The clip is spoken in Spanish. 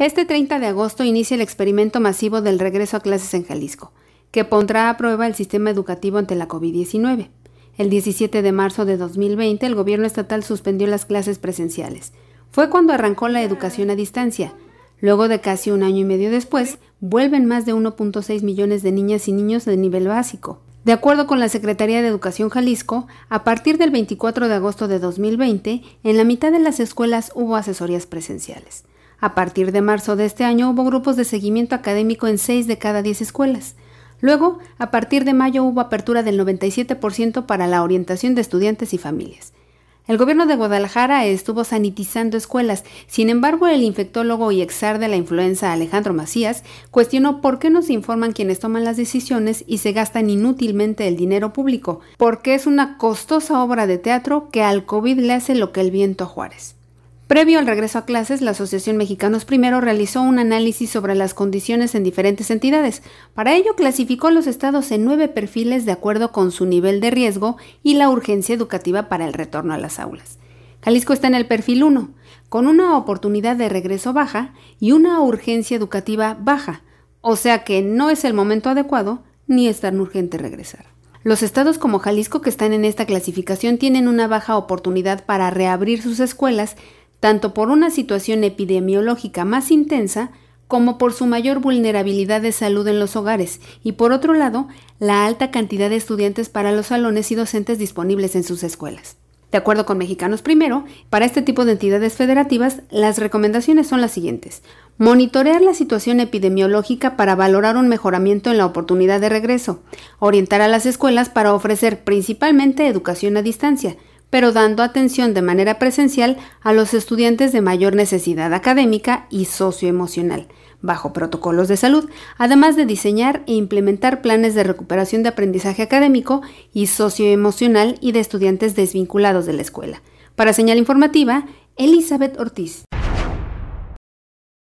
Este 30 de agosto inicia el experimento masivo del regreso a clases en Jalisco, que pondrá a prueba el sistema educativo ante la COVID-19. El 17 de marzo de 2020, el gobierno estatal suspendió las clases presenciales. Fue cuando arrancó la educación a distancia. Luego de casi un año y medio después, vuelven más de 1.6 millones de niñas y niños de nivel básico. De acuerdo con la Secretaría de Educación Jalisco, a partir del 24 de agosto de 2020, en la mitad de las escuelas hubo asesorías presenciales. A partir de marzo de este año hubo grupos de seguimiento académico en 6 de cada 10 escuelas. Luego, a partir de mayo hubo apertura del 97% para la orientación de estudiantes y familias. El gobierno de Guadalajara estuvo sanitizando escuelas, sin embargo el infectólogo y exar de la influenza Alejandro Macías cuestionó por qué no se informan quienes toman las decisiones y se gastan inútilmente el dinero público, porque es una costosa obra de teatro que al COVID le hace lo que el viento a Juárez. Previo al regreso a clases, la Asociación Mexicanos Primero realizó un análisis sobre las condiciones en diferentes entidades. Para ello, clasificó a los estados en nueve perfiles de acuerdo con su nivel de riesgo y la urgencia educativa para el retorno a las aulas. Jalisco está en el perfil 1, con una oportunidad de regreso baja y una urgencia educativa baja, o sea que no es el momento adecuado ni es tan urgente regresar. Los estados como Jalisco que están en esta clasificación tienen una baja oportunidad para reabrir sus escuelas tanto por una situación epidemiológica más intensa como por su mayor vulnerabilidad de salud en los hogares y por otro lado, la alta cantidad de estudiantes para los salones y docentes disponibles en sus escuelas. De acuerdo con Mexicanos Primero, para este tipo de entidades federativas, las recomendaciones son las siguientes. Monitorear la situación epidemiológica para valorar un mejoramiento en la oportunidad de regreso. Orientar a las escuelas para ofrecer principalmente educación a distancia, pero dando atención de manera presencial a los estudiantes de mayor necesidad académica y socioemocional, bajo protocolos de salud, además de diseñar e implementar planes de recuperación de aprendizaje académico y socioemocional y de estudiantes desvinculados de la escuela. Para señal informativa, Elizabeth Ortiz.